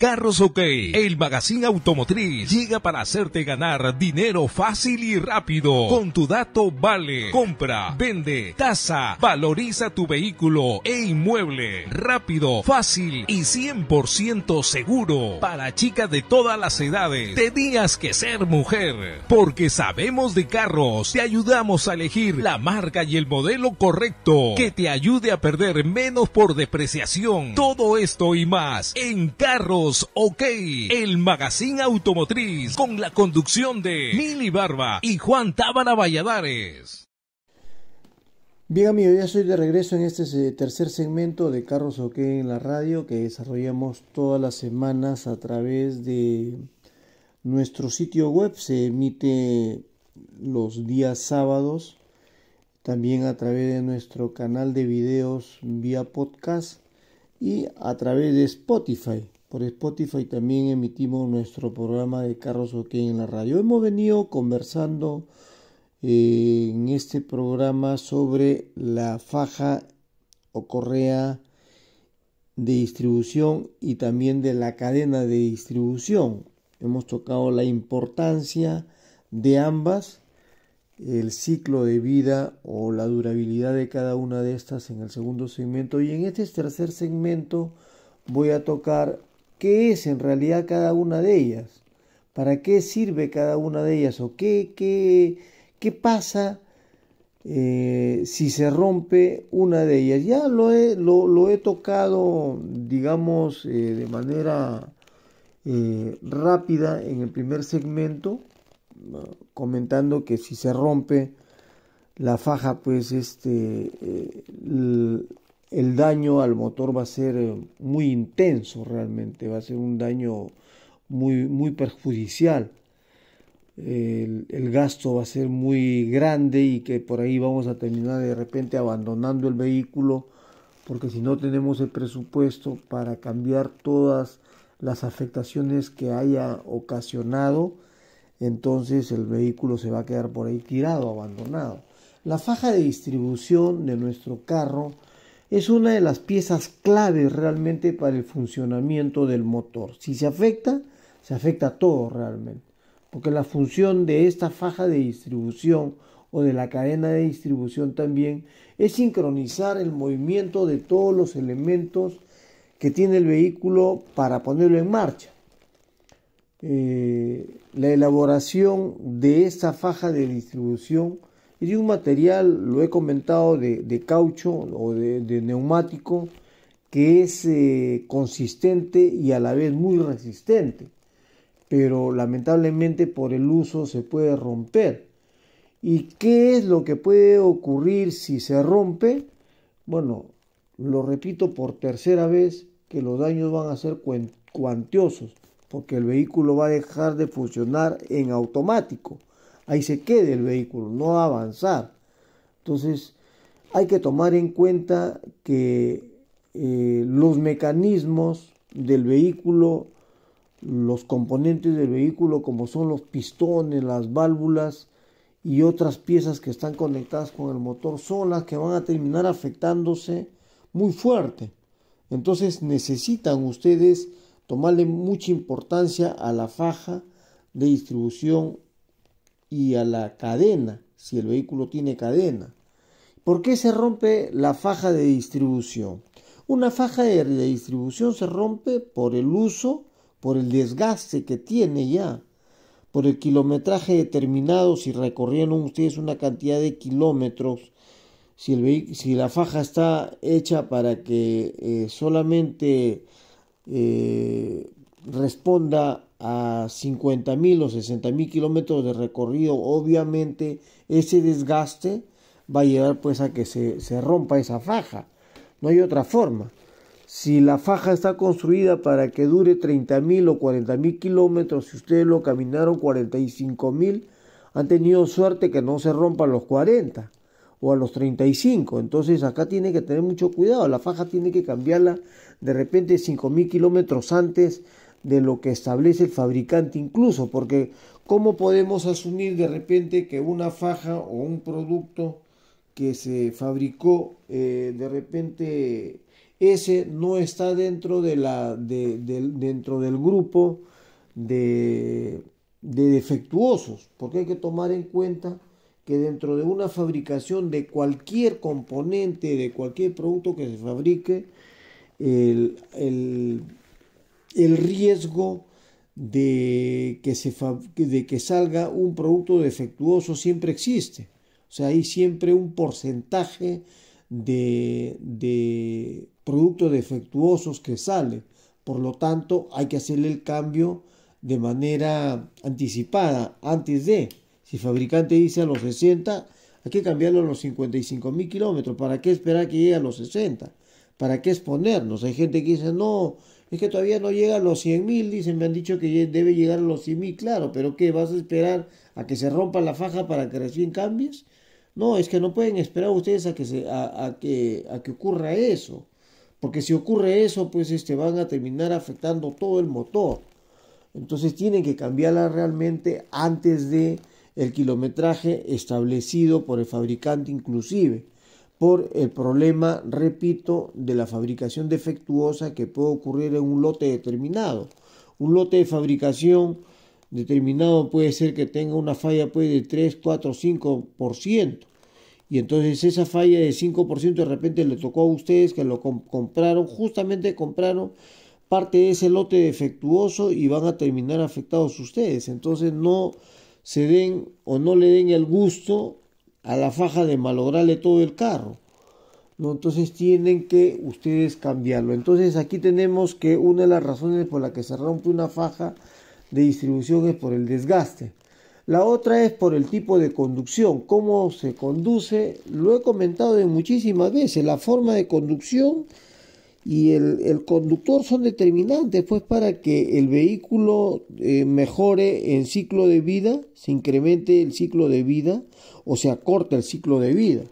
Carros OK, el magazine automotriz, llega para hacerte ganar dinero fácil y rápido. Con tu dato vale, compra, vende, tasa, valoriza tu vehículo e inmueble. Rápido, fácil y 100% seguro. Para chicas de todas las edades, tenías que ser mujer. Porque sabemos de carros, te ayudamos a elegir la marca y el modelo correcto que te ayude a perder menos por depreciación. Todo esto y más en Carros OK, el magazine automotriz con la conducción de Mili Barba y Juan Tábara Valladares. Bien amigo, ya soy de regreso en este tercer segmento de Carros OK en la radio que desarrollamos todas las semanas a través de nuestro sitio web. Se emite los días sábados, también a través de nuestro canal de videos vía podcast y a través de Spotify por Spotify también emitimos nuestro programa de Carros OK en la radio. Hemos venido conversando eh, en este programa sobre la faja o correa de distribución y también de la cadena de distribución. Hemos tocado la importancia de ambas, el ciclo de vida o la durabilidad de cada una de estas en el segundo segmento y en este tercer segmento voy a tocar qué es en realidad cada una de ellas, para qué sirve cada una de ellas o qué, qué, qué pasa eh, si se rompe una de ellas. Ya lo he, lo, lo he tocado, digamos, eh, de manera eh, rápida en el primer segmento, comentando que si se rompe la faja, pues este, el daño al motor va a ser eh, muy intenso realmente, va a ser un daño muy, muy perjudicial. El, el, gasto va a ser muy grande y que por ahí vamos a terminar de repente abandonando el vehículo porque si no tenemos el presupuesto para cambiar todas las afectaciones que haya ocasionado, entonces el vehículo se va a quedar por ahí tirado, abandonado. La faja de distribución de nuestro carro es una de las piezas claves realmente para el funcionamiento del motor. Si se afecta, se afecta a todo realmente, porque la función de esta faja de distribución o de la cadena de distribución también es sincronizar el movimiento de todos los elementos que tiene el vehículo para ponerlo en marcha. Eh, la elaboración de esta faja de distribución y un material, lo he comentado, de, caucho o de, neumático que es eh, consistente y a la vez muy resistente, pero lamentablemente por el uso se puede romper. ¿Y qué es lo que puede ocurrir si se rompe? Bueno, lo repito por tercera vez, que los daños van a ser cuantiosos, porque el vehículo va a dejar de funcionar en automático ahí se quede el vehículo, no va a avanzar. Entonces, hay que tomar en cuenta que eh, los mecanismos del vehículo, los componentes del vehículo, como son los pistones, las válvulas y otras piezas que están conectadas con el motor, son las que van a terminar afectándose muy fuerte. Entonces necesitan ustedes tomarle mucha importancia a la faja de distribución y a la cadena, si el vehículo tiene cadena. ¿Por qué se rompe la faja de distribución? Una faja de distribución se rompe por el uso, por el desgaste que tiene ya, por el kilometraje determinado, si recorrieron ustedes una cantidad de kilómetros, si, la faja está hecha para que eh, solamente eh, responda a mil o mil kilómetros de recorrido, obviamente ese desgaste va a llevar pues a que se, se rompa esa faja. No hay otra forma. Si la faja está construida para que dure mil o mil kilómetros, si ustedes lo caminaron mil han tenido suerte que no se rompa a los 40 o a los 35. Entonces acá tiene que tener mucho cuidado. La faja tiene que cambiarla de repente mil kilómetros antes de lo que establece el fabricante incluso, porque ¿cómo podemos asumir de repente que una faja o un producto que se fabricó eh, de repente ese no está dentro de la dentro del grupo de, defectuosos porque hay que tomar en cuenta que dentro de una fabricación de cualquier componente de cualquier producto que se fabrique el el riesgo de que, se, de que salga un producto defectuoso siempre existe. O sea, hay siempre un porcentaje de, de productos defectuosos que sale. Por lo tanto, hay que hacerle el cambio de manera anticipada, antes de. Si el fabricante dice a los 60, hay que cambiarlo a los 55 mil kilómetros. ¿Para qué esperar que llegue a los 60? ¿Para qué exponernos? Hay gente que dice, no, es que todavía no llega a los 100 mil, dicen, me han dicho que debe llegar a los 100 mil, claro, pero ¿qué? ¿Vas a esperar a que se rompa la faja para que recién cambies? No, es que no pueden esperar ustedes a que, a, que, a que ocurra eso, porque si ocurre eso, pues este, van a terminar afectando todo el motor. Entonces tienen que cambiarla realmente antes de el kilometraje establecido por el fabricante inclusive por el problema, repito, de la fabricación defectuosa que puede ocurrir en un lote determinado. Un lote de fabricación determinado puede ser que tenga una falla pues, de 3, 4, 5%. Y entonces esa falla de 5% de repente le tocó a ustedes que lo compraron, justamente compraron parte de ese lote defectuoso y van a terminar afectados ustedes. Entonces no se den o no le den el gusto a la faja de malograrle todo el carro. Entonces tienen que ustedes cambiarlo. Entonces aquí tenemos que una de las razones por la que se rompe una faja de distribución es por el desgaste. La otra es por el tipo de conducción, cómo se conduce. Lo he comentado de muchísimas veces, la forma de conducción y el, el conductor son determinantes pues para que el vehículo eh, mejore el ciclo de vida, se incremente el ciclo de vida o se acorte el ciclo de vida.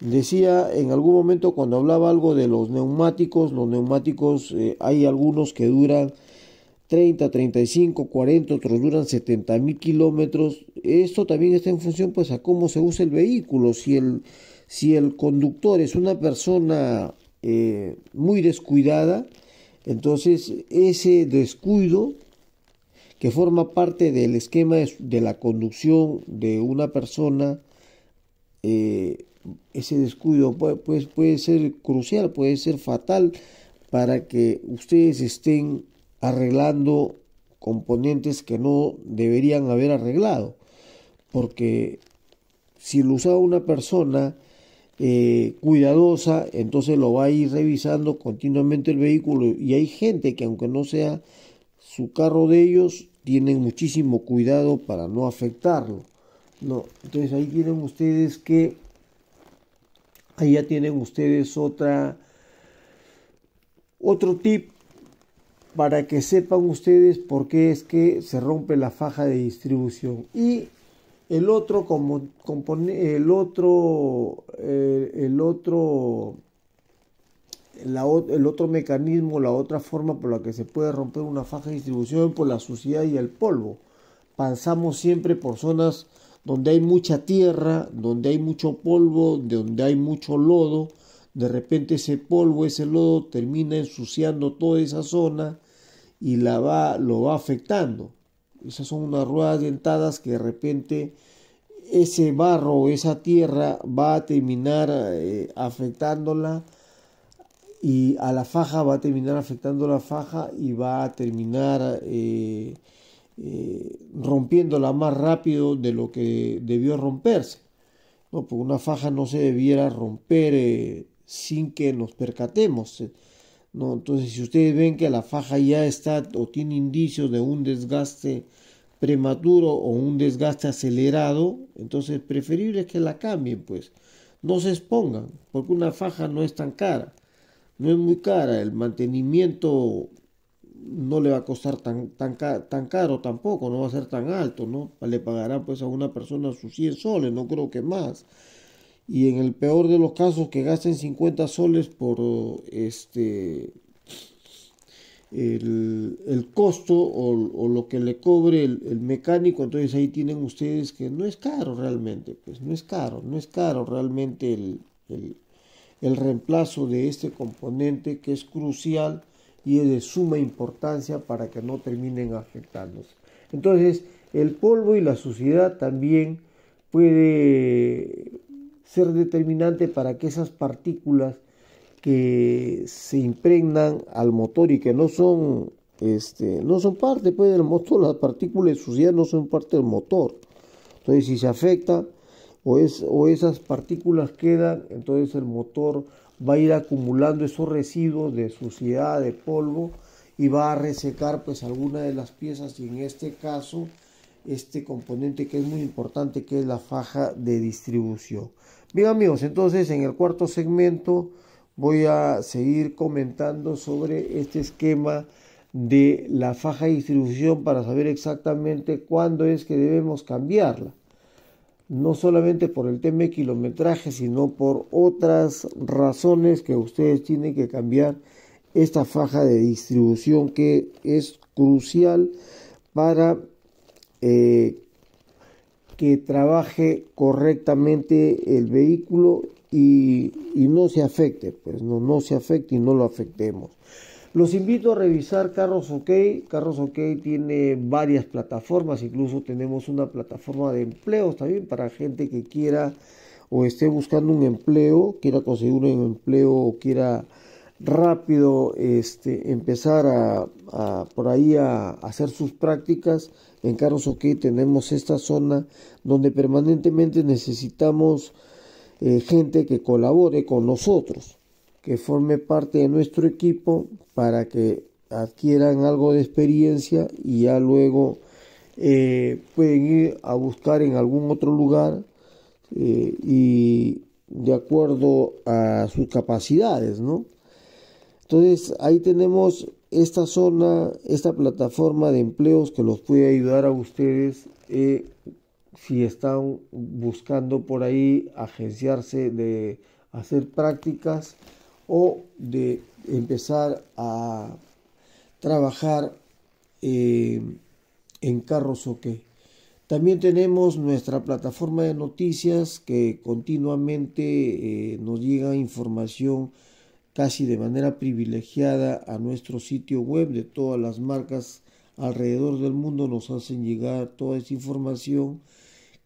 Decía en algún momento cuando hablaba algo de los neumáticos, los neumáticos eh, hay algunos que duran 30, 35, 40, otros duran 70 mil kilómetros. Esto también está en función pues a cómo se usa el vehículo. Si el, si el conductor es una persona eh, muy descuidada. Entonces, ese descuido que forma parte del esquema de, la conducción de una persona, eh, ese descuido puede, pues, puede ser crucial, puede ser fatal para que ustedes estén arreglando componentes que no deberían haber arreglado. Porque si lo usaba una persona eh, cuidadosa, entonces lo va a ir revisando continuamente el vehículo. Y hay gente que aunque no sea su carro de ellos, tienen muchísimo cuidado para no afectarlo. No, entonces ahí tienen ustedes que, ahí ya tienen ustedes otra, otro tip para que sepan ustedes por qué es que se rompe la faja de distribución. Y el otro, como, el otro, eh, el otro, el otro mecanismo, la otra forma por la que se puede romper una faja de distribución por la suciedad y el polvo. Pasamos siempre por zonas donde hay mucha tierra, donde hay mucho polvo, donde hay mucho lodo. De repente ese polvo, ese lodo termina ensuciando toda esa zona y la va, lo va afectando. Esas son unas ruedas dentadas que de repente ese barro, esa tierra va a terminar eh, afectándola y a la faja va a terminar afectando la faja y va a terminar eh, eh, rompiéndola más rápido de lo que debió romperse. No, pues una faja no se debiera romper sin que nos percatemos. No, entonces, si ustedes ven que la faja ya está o tiene indicios de un desgaste prematuro o un desgaste acelerado, entonces preferible es que la cambien, pues. No se expongan, porque una faja no es tan cara. No es muy cara, el mantenimiento no le va a costar tan, tan, tan caro tampoco, no va a ser tan alto, ¿no? Le pagarán pues a una persona sus 100 soles, no creo que más y en el peor de los casos que gasten 50 soles por este el, el costo o, lo que le cobre el, mecánico, entonces ahí tienen ustedes que no es caro realmente, pues no es caro, no es caro realmente el, el, el reemplazo de este componente que es crucial y es de suma importancia para que no terminen afectándose. Entonces, el polvo y la suciedad también puede ser determinante para que esas partículas que se impregnan al motor y que no son este, no son parte pues, del motor, las partículas suciedad no son parte del motor. Entonces, si se afecta o, o esas partículas quedan, entonces el motor va a ir acumulando esos residuos de suciedad, de polvo, y va a resecar pues alguna de las piezas y en este caso este componente que es muy importante que es la faja de distribución. Bien amigos, entonces en el cuarto segmento voy a seguir comentando sobre este esquema de la faja de distribución para saber exactamente cuándo es que debemos cambiarla. No solamente por el tema de kilometraje, sino por otras razones que ustedes tienen que cambiar esta faja de distribución que es crucial para eh, que trabaje correctamente el vehículo y, y, no se afecte, pues no, no se afecte y no lo afectemos. Los invito a revisar Carros OK. Carros OK tiene varias plataformas, incluso tenemos una plataforma de empleos también para gente que quiera o esté buscando un empleo, quiera conseguir un empleo o quiera rápido este, empezar a, por ahí a, hacer sus prácticas. En Carlos tenemos esta zona donde permanentemente necesitamos eh, gente que colabore con nosotros, que forme parte de nuestro equipo para que adquieran algo de experiencia y ya luego eh, pueden ir a buscar en algún otro lugar eh, y de acuerdo a sus capacidades, ¿no? Entonces ahí tenemos esta zona, esta plataforma de empleos que los puede ayudar a ustedes eh, si están buscando por ahí agenciarse de hacer prácticas o de empezar a trabajar eh, en carros o qué. También tenemos nuestra plataforma de noticias que continuamente eh, nos llega información casi de manera privilegiada a nuestro sitio web de todas las marcas alrededor del mundo nos hacen llegar toda esa información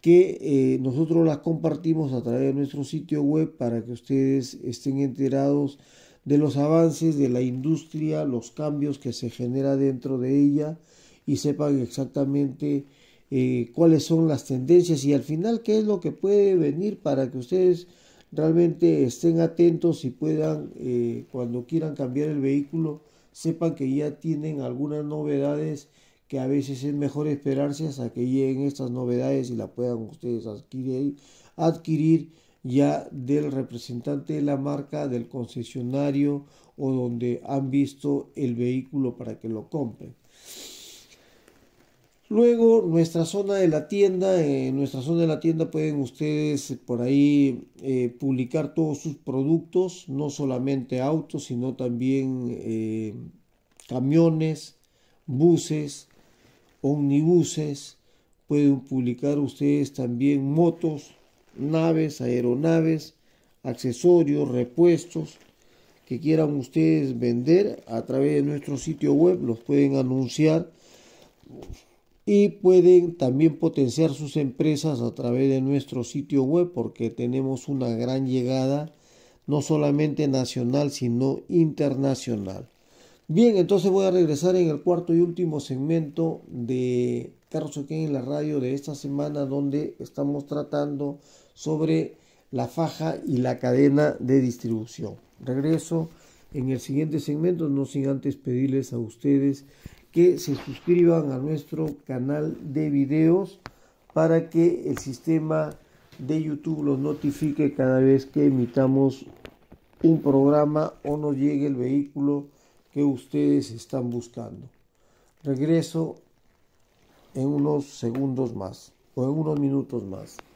que eh, nosotros las compartimos a través de nuestro sitio web para que ustedes estén enterados de los avances de la industria, los cambios que se genera dentro de ella y sepan exactamente eh, cuáles son las tendencias y al final qué es lo que puede venir para que ustedes realmente estén atentos y puedan, eh, cuando quieran cambiar el vehículo, sepan que ya tienen algunas novedades que a veces es mejor esperarse hasta que lleguen estas novedades y la puedan ustedes adquirir, adquirir ya del representante de la marca, del concesionario o donde han visto el vehículo para que lo compren. Luego, nuestra zona de la tienda, en eh, nuestra zona de la tienda pueden ustedes por ahí eh, publicar todos sus productos, no solamente autos, sino también eh, camiones, buses, omnibuses, pueden publicar ustedes también motos, naves, aeronaves, accesorios, repuestos que quieran ustedes vender a través de nuestro sitio web, los pueden anunciar y pueden también potenciar sus empresas a través de nuestro sitio web porque tenemos una gran llegada no solamente nacional sino internacional. Bien, entonces voy a regresar en el cuarto y último segmento de Carlos Oquén en la radio de esta semana donde estamos tratando sobre la faja y la cadena de distribución. Regreso en el siguiente segmento, no sin antes pedirles a ustedes que se suscriban a nuestro canal de videos para que el sistema de YouTube los notifique cada vez que emitamos un programa o nos llegue el vehículo que ustedes están buscando. Regreso en unos segundos más o en unos minutos más.